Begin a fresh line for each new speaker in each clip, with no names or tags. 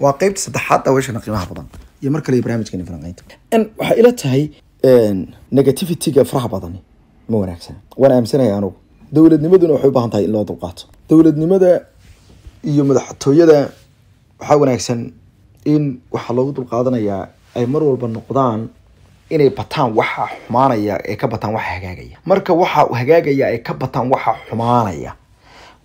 waa qeybta saddexaad daawashana qiimaha badan iyo mar kale iyo barnaamijkeena falanqaynta waxaa ila tahay negativityga faraha badani ma wanaagsan waan aaminsanaya anugu dowladnimaduna waxay u baahan tahay in loo dulqaato dowladnimada iyo madaxtooyada waxaa wanaagsan in waxaa loogu dulqaadanayaa ay mar walba noqdaan inay bataan waxa xumaanaya ee ka bataan waxa hagaagaya marka waxa hagaagaya ay ka bataan waxa xumaanaya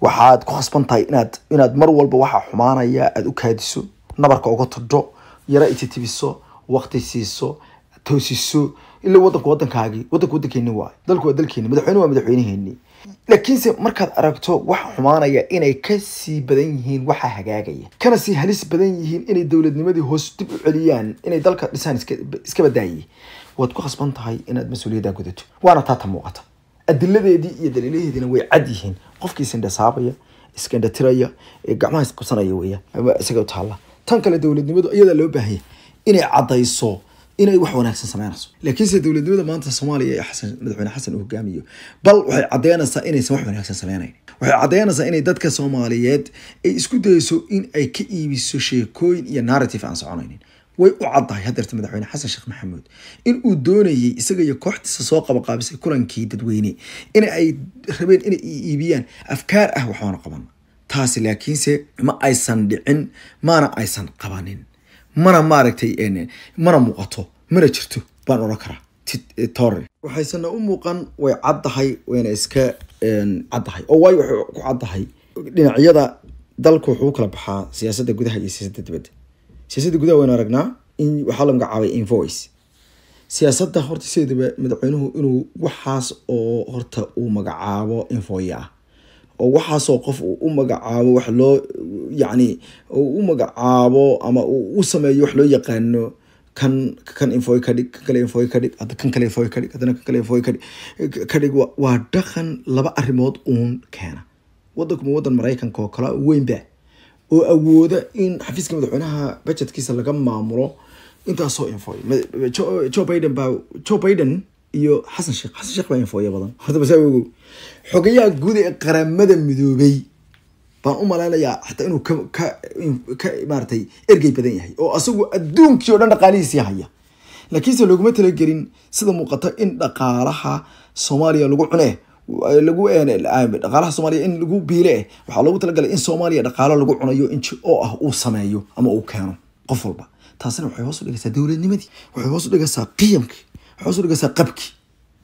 waxaad ku khasban tahay inaad inaad mar walba waxa xumaanaya aada u kaadiso nabarka uga todho yara ititibiso waqti siiso toosiso ilaa wadanka wadankaagi wadanka wadankeeni waay dalku waa dalkeeni madaxweyne waa madaxweyneheeni laakiinse markaad aragto waxa xumaanaya inay kasii badan yihiin waxa hagaagaya kana sii halis badan yihiin inay dowladnimadii hoos dib u celiyaan inay dalka dhisaan iska badaaye waad ku khasban tahay inaad mas-uuliyaddaa gudato waana taata muuqata adiladeedii iyo daliilaheediina way cad yihiin qofkii isindhasaabaya iskindhatiraya gacmaha isqabsanaya weya isaga taalla tan kale dowladnimadu iyadaa loo baahaya inay cadayso inay wax wanaagsan sameynayso laakiinse dowladnimada maanta soomaaliya ee xasan madaxweyne xasan uu hogaamiyo bal waxay caddeynaysaa inaysan wax wanaagsan sameynayn waxay caddeynaysaa inay dadka soomaaliyeed ay isku dayso in ay ka iibiso sheekooyin iyo narrative aan soconaynin way u caddahay hadeerta madaxweyne xasan sheekh maxamuud in uu doonayay isaga iyo kooxdiisa soo qabaqaabisay kulankii dadweyne in ay rabeen inay iibiyaan afkaar ah waxaana qaban taasi laakiinse ma aysan dhicin maana aysan qabanin mana maaragtay mana muuqato mana jirto baan oran karaa e, tore waxaysana u muuqan way caddahay wayna iska caddahay oo waayo waxay ku caddahay dhinacyada dalka wuxuu kala baxaa siyaasadda gudaha iyo siyaasadda dibadda siyaasadda gudaha waynu aragnaa in waxaa la magacaabay invoice siyaasadda horta sideedaba madaxweynuhu inuu waxaas oo horta uu magacaabo infoye ah oo waxaasoo qof uu u magacaabo wax loo yacni u magacaabo ama uu u sameeyo wax loo yaqaano kan kan infoy kadhig dhig kan kale infoy ka dhig kan kale infoy ka dhig haddana kan kale infoy ka dhig waa dhaqan laba arrimood uun keena waddankuma waddan maraykanka oo kale weynba oo awooda in xafiiska madaxweynaha bajetkiisa laga maamulo intaasoo infoy joe biden baa joe biden iyo xasan sheekh xasan sheekh baa infooya badan horta basaawogow xogayaha guud ee qaramada midoobay baan u malaynayaa xataa inuu ka maaratay ergey badan yahay oo asagu adduunkii o dhan dhaqaalihiisii haya laakiinse loguma talagelin sida muuqata in dhaqaalaha soomaaliya lagu cune lagu dhaqaalaha soomaaliya in lagu biile eh waxaa loogu talagalay in soomaaliya dhaqaalo lagu cunayo in oo ah uu sameeyo ama uu keeno qof walba taasina waxay hoos u dhigaysaa dowladnimadii waxay hoos u dhigaysaa qiyamkii waxay hoos udhigaysaa qabki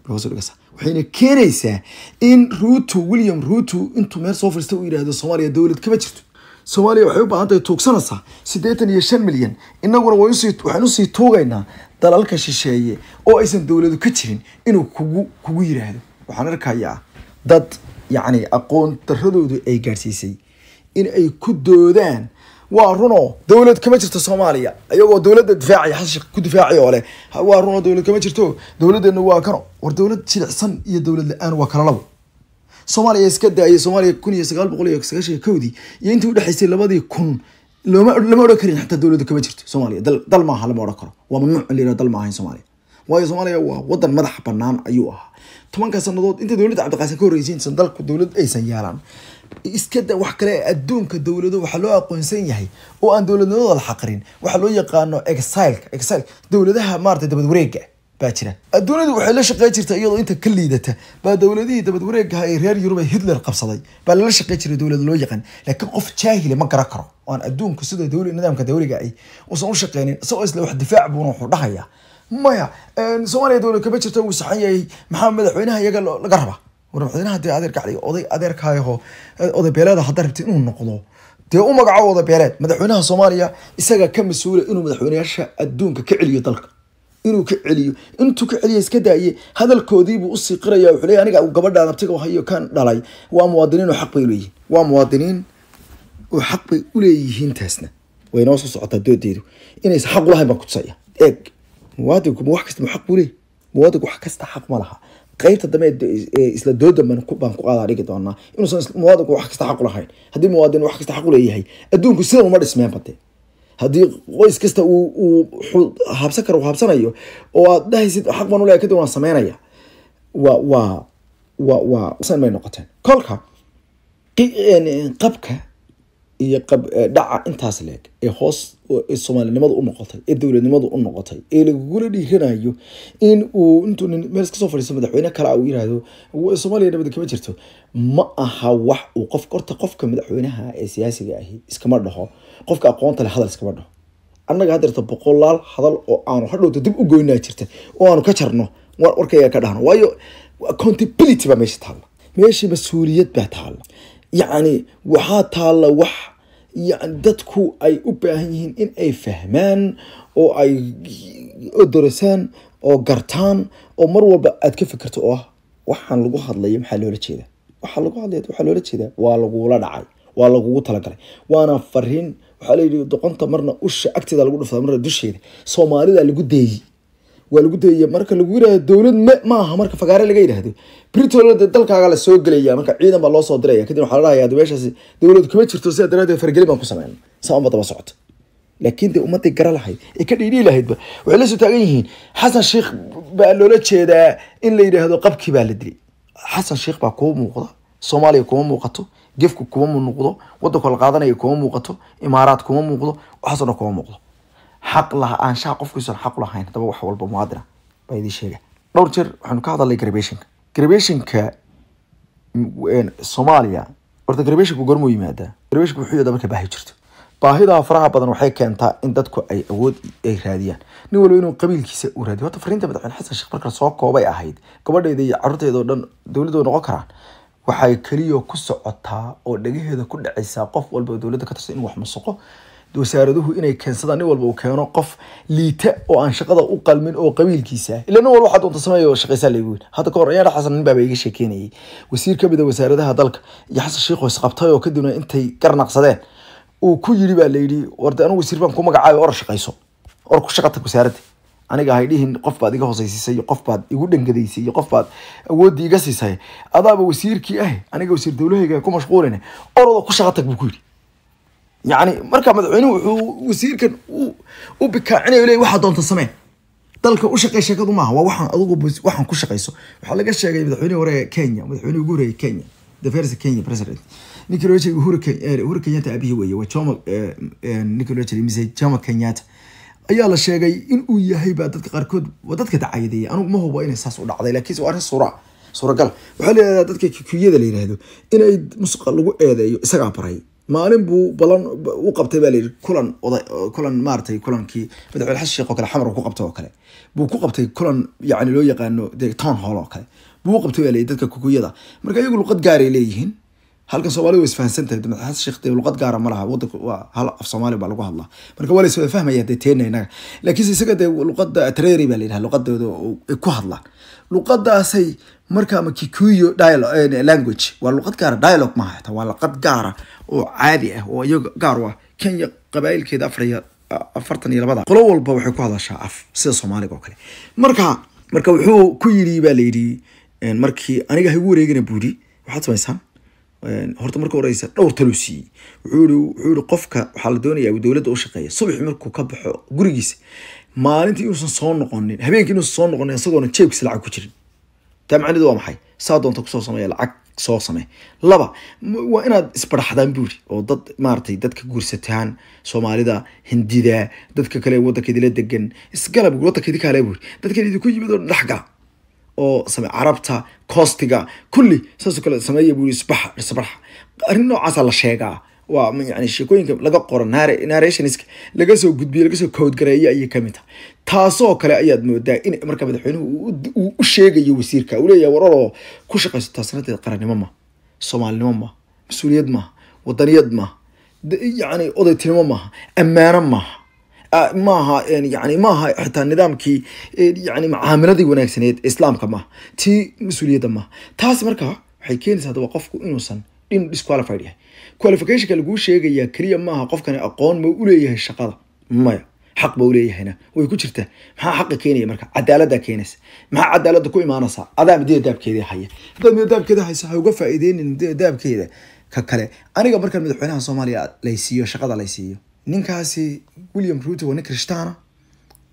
waxayna keenaysaa in ruuto william ruuto intuu meel soo fadhiista u yidhaahdo soomaaliya dowlad kama jirto soomaaliya waxay u baahan tahay tuugsanaysaa siddeetan iyo shan milyan innaguna waxaan usii tuugaynaa dalalka shisheeye oo aysan dowladu ka jirin inuu kugu kugu yiraahdo waxaan arkayaa dad yacni aqoon daradoodu ay gaadhsiisay in ay ku doodaan waa runoo dowlad kama jirto soomaaliya iyagoo dowladda difaaciya xasan ku difaaciy oo leh waa runoo dowlad kama jirto dowladdeenu waa kano war dowlad jilicsan iyo dowlad la-aan waa kala labo soomaaliya iska daayay soomaaliya kun iyo sagaal boqol iyo sagaashan kowdii iyo intii udhexaysay labadii kun looma lama odhan karin xataa dowladda kama jirto soomaaliya dal dal maaha lama odhan karo waa mamnuuc in dal maaha soomaaliya waayo soomaaliya waa wadan madax banaan ayuu ahaa tobanka sanadood inta dowladda cabdiqaasin ka horreysay insan dalku dowlad aysan yeelaan iskada wax kale adduunka dowlado waxaa loo aqoonsan yahay oo aan dowladnimadooda la xaqrin waxaa loo yaqaano exileka exileka dowladaha maarata dabadwareega baa jira adduunyadu waxay la shaqey jirta iyadoo inta ka liidata baa dowladihii dabadwareegaha ee reer yurub ee hitler qabsaday baa lala shaqey jiray dowlad loo yaqaan laakiin qof jaahila ma garan karo oan adduunka sida dowli nidaamka dowliga ay usan u shaqeynin isagoo isle wax difaac buuna wuxuu dhahayaa maya soomaaliya dowlad kama jirto wuu saxan yahay maxaa madaxweynaha iyaga laga rabaa war madaxweynaha dee adeerkali oday adeerkaayaho oday beeleeda haddaa rabtid inuu noqdo dee u magaco oday beeleed madaxweynaha soomaaliya isagaa ka mas-uula inuu madaxweyneyaasha adduunka ka celiyo dalka inuu ka celiyo intuu ka celiya iska daaye hadalkoodiibuu usii qiraya wuxuu leeya aniga gabadha nabtiga hayo kan dhalay waa muwaadiniin oo xaq bay uleeyihin waa muwaadiniin oo xaq bay uleeyihiin taasna way soo socotaa doodeedu inaysan xaq ulahayn baan kutusaya eeg muwaadinku wax kasta ma xaq buu leeyahy muwaadinku wax kasta xaq ma laha qaybta dambe isla doodan baan ku qaadaa dhigi doonaa inuusan muwaadinku wax kasta xaq ulahayn haddii muwaadin wax kasta xaq uleeyahay adduunku sida uma dhismeen bade haddii qoys kasta uu habsan karo habsanayo oo aad dhahaysid xaq baan uleeyahay kadib waan sameynaya wa wa wa wa san bay noqoteen kolka qabka iyo dhaca intaas leeg ee hoos soomaalinimadu u noqotay ee dowladnimadu u noqotay ee lagugula dhiiranayo in uu intuu meel iska soo fadhiisto madaxweyne kale uu yiraahdo soomaaliya nabadi kama jirto ma aha wax uu qof horta qofka madaxweynaha ee siyaasiga ahi iskama dhaho qofka aqoonta leh hadal iskama dhaho annaga haddirta boqolaal hadal oo aanu hadhowta dib u goynaa jirta oo aanu ka jarno warkayaga ka dhahno waayo accountability baa meesha taalla meesha mas-uuliyad baa taalla yacni waxaa taalla wax dadku ay u baahan yihiin in ay fahmaan oo ay darasaan oo gartaan oo mar walba aad ka fikirto oo ah waxaan lagu hadlayo maxaa loola jeeda waxaa lagu hadlaya waxaa loola jeedaa waa lagula dhacay waa lagugu talagalay waana fariin waxaa la yidhi doqonta marna usha agteeda lagu dhufta marna dusheeda soomaalida lagu deeyey waa lagu dayaya marka lagu yihahdo dowlad maaha marka fagaare laga yidhahdo britol dalkaaga la soo gelaya marka ciidan baa loo soo diraya kadib waxaa ladhahaya de meeshaas dowlad kuma jirto sidaa daraadeed fargelin baan ku sameyn saa unba daba laakiin dee ummaday gara lahayd ee ka dhiidhii lahaydba waxay la soo taagan yihiin xasan sheikh baa loola jeedaa in la yidhaahdo qabkii baa la dilay xasan sheikh baa kuu muuqda soomaaliya kuma muuqato gefku kuma muuqdo wadanka la qaadanaya kuma muuqato imaaraad kuma muuqdo waxaasoo dhan kuma muuqdo xaq lahaanshaha qofkiisan xaq lahayn hadaba wax walba muwaadina baa idin sheega dhowr jeer waxaanu ka hadalnay gravationka gravationka soomaaliya horta gravationku gormuu yimaadaa gravationku wuxuu yadaa marka baahi jirto baahidaa faraha badan waxay keentaa in dadku ay awood ay raadiyaan nin walba inuu qabiilkiisa u raadiyo horta fariinta madaxweyne xasan sheekh markale soo koobay ahayd gabadheeda iyo carruurteeda oo dhan dowladda noqon karaan waxay keliya ku socotaa oo dhegaheeda ku dhacaysaa qof walba dowladda ka tirsan inuu wax musuqo wasaaraduhu inay keensadaan nin walba uu keeno qof liita oo aan shaqada u qalmin oo qabiilkiisa ila nin walba waxaad doonta sameeya oo shaqaysaa lagu hadda kahor ayaan xasan nin baaba iga sheekeynayay wasiir ka mid a ah wasaaradaha dalka iyo xasan sheikh hoos qabtay oo kadibna intay garnaqsadeen uu ku yidhi baa la warde anigu wasiir baan ku magacaabay or shaqayso or ku shaqata wasaaradda aniga hay dhihin qof baad iga hoosaysiisay iyo qof baad igu dhangadaysay iyo qof baad awooddii iga siisay adaaba wasiirkii ah aniga wasiir dawlahayga ku mashquulin orada ku shaqatag buu ku yidhi yani marka madaxweynuhu wuxuu wasiirkan u bikaacinayo le waxaa doonta samee dalka u shaqey sheekadu maaha waa waxaan adugu waxaan ku shaqayso waxaa laga sheegay madaxweynihi horeega kenya madaxweynihi ugu horeeya kenya defers kenya president ninkii loo jeega uhuru eh, waa jomo eh, eh, ninkii mise jomo kenyatta ayaa la sheegay inuu uu yahay baa dadka qaarkood waa dadka dacayadeeyay anigu ma hubo inay saas u dhacday laakiinse waa arrin suura suuragal waxaa la yidhahdaa dadka kikuyada la yidhaahdo inay musuqa lagu eedeeyo isagaa baray maalin buu balan u qabtay baa layidhi kulan oda kulan maaratay kulankii madaxweyne xasan sheekh oo kale xamar ku qabtay oo kale buu ku qabtay kulan yacni loo yaqaano de town hall oo kale buu u qabtay baa layidhi dadka kukuyada marka iyagu luqad gaaray leeyihiin halkan soomalidu wa isfahansantahay madaxaassheekh dee luqad gaara ma laha wadanku waa hal af soomaali baa lagu hadlaa marka waa la iswada fahmaya dee teena inaga laakiinse isaga dee luqada atreri baa la yidhaha luqadooda ay ku hadlaan luqadaasay marka ama kikuyo dialo eh, language waa luqad gaara dialogue maaha xitaa waa luqad gaara oo caadi ah oo iyaga gaar u ah kenya qabaa'ilkeeda afariyo ah, afartan iyo labada qolo walba waxay ku hadashaa af sida soomaaliga oo kale marka marka wuxuu ku yidhi baa la yidhi eh, markii aniga ha igu wareegina buuri waxaad samaysaan horta marka horeysa dhowr taluu siiyey wuxuu qofka waxaa la doonayaa dowladda u shaqeeya subaxi markuu ka baxo gurigiisa maalintii inuusan soo noqonin habeenkii inuusan soo noqonin isagoona jeebkiisa lacag ku jirin taa macnedu waa maxay saa doonta kusoo sameeya lacag soo samee laba waa inaad isbaraxdaan buu yidhi oo dad maaragtay dadka guursataan soomaalida hindida dadka kale waddanka idila degan isgalab waddanka idinka buu yidhi dadkan idinku yimid oo dhexgala oo same carabta coostiga kulli saasoo kale sameeya buu yiri subaxa subaxa arrin noocaasa ah la sheegaa waa yani sheekooyinka laga qoro narrationska laga soo gudbiyo laga soo kowdgareeya ayay kamid tahay taasoo kale ayaad moodaa in marka madaxweynuhu uu u sheegayo wasiirka uu leeyahay wararoo ku shaqayso taasnateed qarannimo ma soomaalinimo ma mas-uuliyad maaha wadaniyad maaha yani odaytinimo maaha ammaano maaha Ah, maaha yani maaha xitaa nidaamkii yani macaamiladii wanaagsaneed islaamka maaha tii mas-uuliyadda maaha taas markaa waxay keenaysaa hadaba qofku inuusan inuu disqualified yahay qualificationka laguu sheegayaa keliya maaha qofkani aqoon ma u leeyahay shaqada maya xaq ba uleeyahayna way ku jirtaa maxaa xaqa keenaya marka cadaalada keenaysa maxaa cadaalada ku imaanaysa adaa midida daabkeeda haya hadaad midda daabkeeda haysa ha uga faa-ideynin daabkeeda ka kale aniga markaan madaxweynaha soomaaliya laysiiyo shaqada laysiiyo ninkaasi william ruto waa nin crishtaana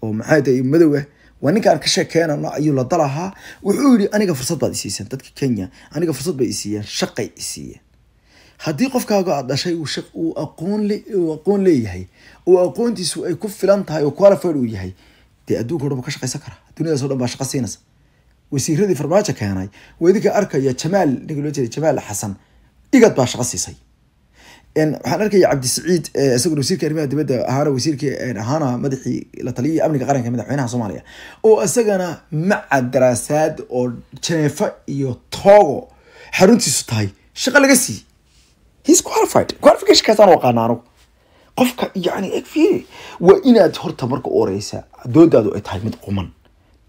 oo maxaada madow ah waa ninkaan ka sheekeynano ayuu la dalahaa wuxuu yihi aniga fursad baad isiiseen dadka kenya aniga fursad bay isiiyeen shaqay isiiyeen haddii qofkaaga aad dhashay uu aqoon leeyahay oo aqoontiisu ay ku filan tahay oo qualified uu yahay dee adduunka o dhan buu ka shaqaysan karaa dunidaaso dhan baa shaqa siinaysa wasiiradii farmaajo keenay waa idinka arkaya jamaal ninka jeeda jamaal xasan dhigad baa shaqa siisay waxaan arkaya cabdisaciid eh, isaguna wasiirka arimaha dibadda ahaana wasiirka eh, ahaana madaxii la taliyay amniga qaranka madaxweynaha soomaaliya oo isagana macad daraasaad oo janeefa iyo toogo xaruntiisu tahay shaqo laga siiyey he's qualified qualificationkaas aan anugu qofka yani egfiri waa inaad horta marka u oreysaa doodaadu ay tahay mid quman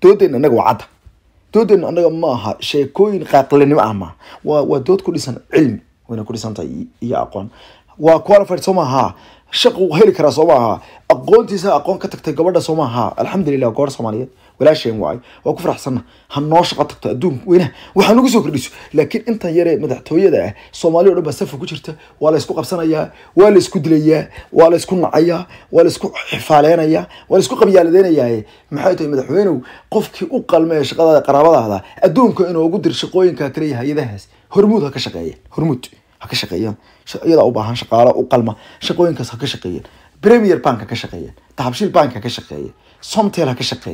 doodeenna annaga waa cadda doodeenna annaga ah ma sheekooyin qaaqlanimo ah maaha waa waa dood ku dhisan cilmi wayna ku dhisantahay iyo aqoon waa qualified soo maaha shaqu u heli karaa soo maaha aqoontiisa aqoon ka tagtay gabadha soo maaha alxamdulilah gobor soomaaliyeed walaasheen waay waa ku faraxsana ha noo tagto adduun weynaha waxaa nagu soo kordhiso laakiin intan yaree madaxtooyada ah soomaaliya o dhan baa safa ku jirta waa la qabsanayaa waa la dilayaa waa la nacayaa waa la xifaaleynayaa waa la qabyaaladeynayaa maxay tahay madaxweynew qofkii u qalma shaqadaada qaraabadaada adduunka inuu ugu dir shaqooyinka kale hay-adahaas hormuud ha ka shaqeeyeen hormuud ha ka shaqeeyeen iyada u baahan shaqaalo u qalma shaqooyinkaas ha ka premier bank ha ka shaqeeyeen bank ha ka somtel ha ka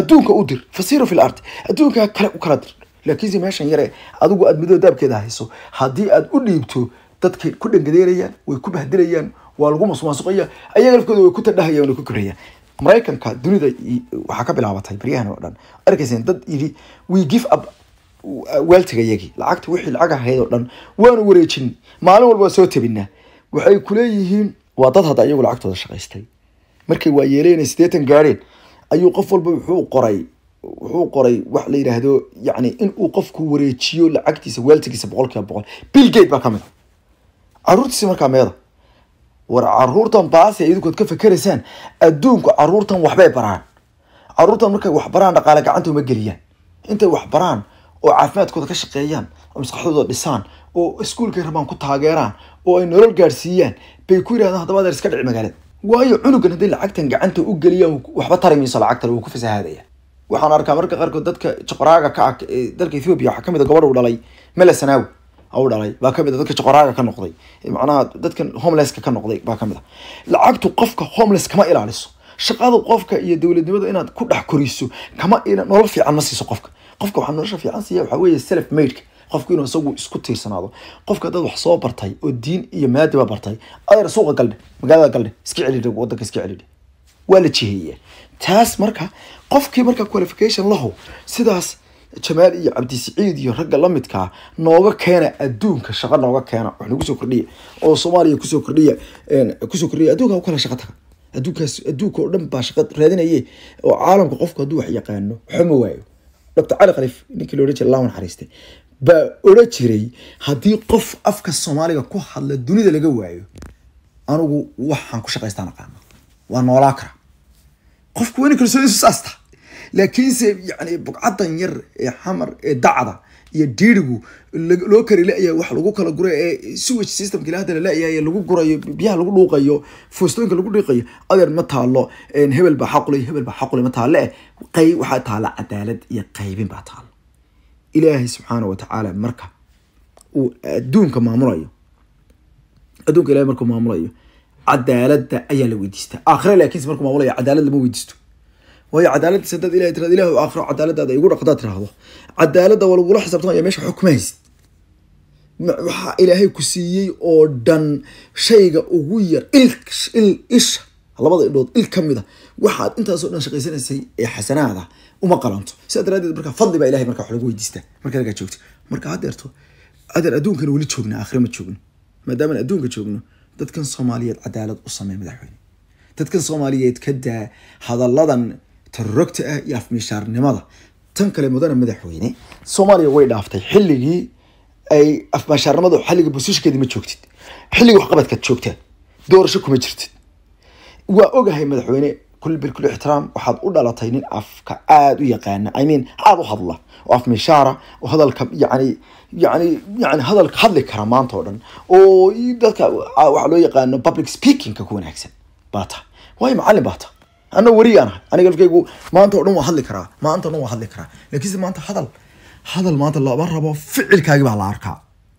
adduunka u dir fasiiru fil ardi adduunka kale u kala dir laakiinse meeshan yare adigu aada midoo hayso haddii aada u dhiibto dadkay ku dhangadeerayaan way ku bahdilayaan waa lagu masuqmaasuqaya ayaga lafkooda way ku tadhahayaan way ku korayaan maraykanka dunida waxaa ka bilaabatay baryahan oo dhan arkaysen dad yidhi we give up waaltigayagii lacagta wixii lacag ahayd oo dhan waanu wareejin maalin walba waa soo tabinaa waxay kuleeyihiin waa dad hadda iyagu lacagtooda shaqaystay markay waa yeeleen gaadheen ayuu qof walba wuxuu qoray wuxuu qoray wax la yidhaahdo yacni inuu qofku wareejiyo lacagtiisa waaltigiisa boqol kiiba boqol bill gate baa ka mid ah. caruurtiisi markaa meeda war caruurtan baasi idinkood ka fakeraysaan adduunku caruurtan waxbay baraan caruurtan markay wax baraan dhaqaale gacanta geliyaan intay wax oo caafimaadkooda ka shaqeeyaan oo maskaxdooda dhisaan oo iskuulkay rabaan ku taageeraan oo ay nolol gaarsiiyaan bay ku yidhahdaan haddaba adeer iska dhici magaalada waayo cunugan hadday lacagtan gacanta u geliyaa waxba tarimayso lacagtan wuu ku fasahaadaya waxaan arkaa marka qaarkood dadka joqoraaga ka ah dalka ethoobiya waxaa kamid a gabadh uu dhalay mela u dhalay baa kamid a dadka joqoraaga ka noqday macnaha dadkan homelesska ka noqday baa kamid a lacagtu qofka homeless kama ilaaliso shaqada qofka iyo dowladnimada inaad ku dhex koriso kama nolol fiican ma siiso qofka qofka waxaa nolosha fiican siiya waxaa weeye self maidka qofku inuu isagu isku tiirsanaado qofka dad wax soo bartay oo diin iyo maadi bartay ayar suuqa galdhe magaalada galdhe iska celidhe wadanka iska celidhe waa la jiheeyaa taas marka qofkii marka qualification lahow sidaas jamaal iyo cabdisiciid iyo ragga la midkaa nooga keena adduunka shaqa nooga keena wax nagu soo kordhiya oo soomaaliya kusoo kordhiya kusoo kordhiya adduunka ukala shaqa taga adduunkaas adduunka oo dhan baa shaqa raadinayay oo caalamka qofku hadduu wax yaqaano waxma waayo doctor cali khaliif ninkii la odhan jira allah naxariistay baa odhan jiray haddii qof afka soomaaliga ku hadla dunida laga waayo anugu waxaan ku shaqaystaan aqaana waa noolaa kara qofku waa ina kalsoonidiisu saastaa laakiinse yani bugcadan yar ee xamar ee dacda iyo diirigu loo kari la-yahay wax lagu kala gura ee switch systemka ila hadda la-yahay lagu gurayo biyaha lagu dhuuqayo foostooyinka lagu dhiiqayo adeer ma taalo hebel baa xaqulay hebel baa xaqulay ma taale eh qeyb waxaa taala cadaalad iyo qaybin baa taalo ilaahay subxaana watacaala marka uu adduunka maamulayo adduunka ilahay markuu maamulayo cadaaladda ayaa la weydiistaa aakhira laakiinse markuu maamulayo cadaalad lama weydiisto waayo cadaaladiis hadaad ilahay tirad ilahi aakhiro cadaaladaada igu dhaqdaad tiraahdo cadaalada waa lagula xisaabtamaya meesha xukmaysid waxaa ilaahay ku siiyey oo dhan shayga ugu yar il isha labada idhood il ka mid a ah, waxaad intaasoo dhan shaqaysanaysay ee xasanaada uma qalanto sidaa daraadeed marka fadli baa ilahay marka wax lagu weydiistaa marka lagaa joogto marka haddeerto adeer adduunkan weli joogna aakhire ma joogno maadaamaan adduunka joogno dadkan soomaaliyeed cadaalad u samey madaxweyne dadkan soomaaliyeed ka daa hadalladan tarorogta ah iyo afmishaarnimada tan kale mudane madaxweyne soomaaliya way dhaaftay xilligii ay afmashaarnimada xilliga busishkeedi ma joogtid xilliga waxqabadkaad joogtaa doorasho kuma jirtid waa ogahay madaxweyne kul bilkul ixtiraam waxaad u dhalatay nin afka aada u yaqaana i mean aada u hadla oo afmishaara oo hadalka yani yani yani hadalka hadli kara maanta oo dhan oo dadka ah, waxaa loo yaqaano public speakingka ku wanaagsan baata waayo macalin baata ana weri aan aniga lafkaygu maanta o dhan waa hadli karaa maanta o dhan waa hadli karaa lakiinse maanta hadal hadal maanta lama rabo ficilkaagi baa la arkaa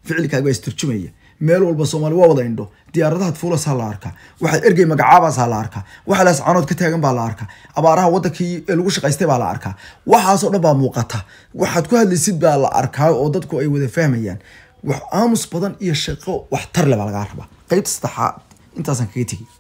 ficilkaagi baa isturjumaya meel walba soomaali waa wada indho diyaaradahaad fuulasaa la arkaa waxaad ergey magacaabaasaa la arkaa waxa laas ka taagan baa la arkaa abaaraha waddankii lagu shaqaystay baa la arkaa waxaasoo dhan baa muuqata waxaad ku hadlaysid baa la arkaa oo dadku ay wada fahmayaan wax aamus badan iyo shaqo waxtarle baa lagaa rabaa qaybta saddexaad intaasaan kaga tegay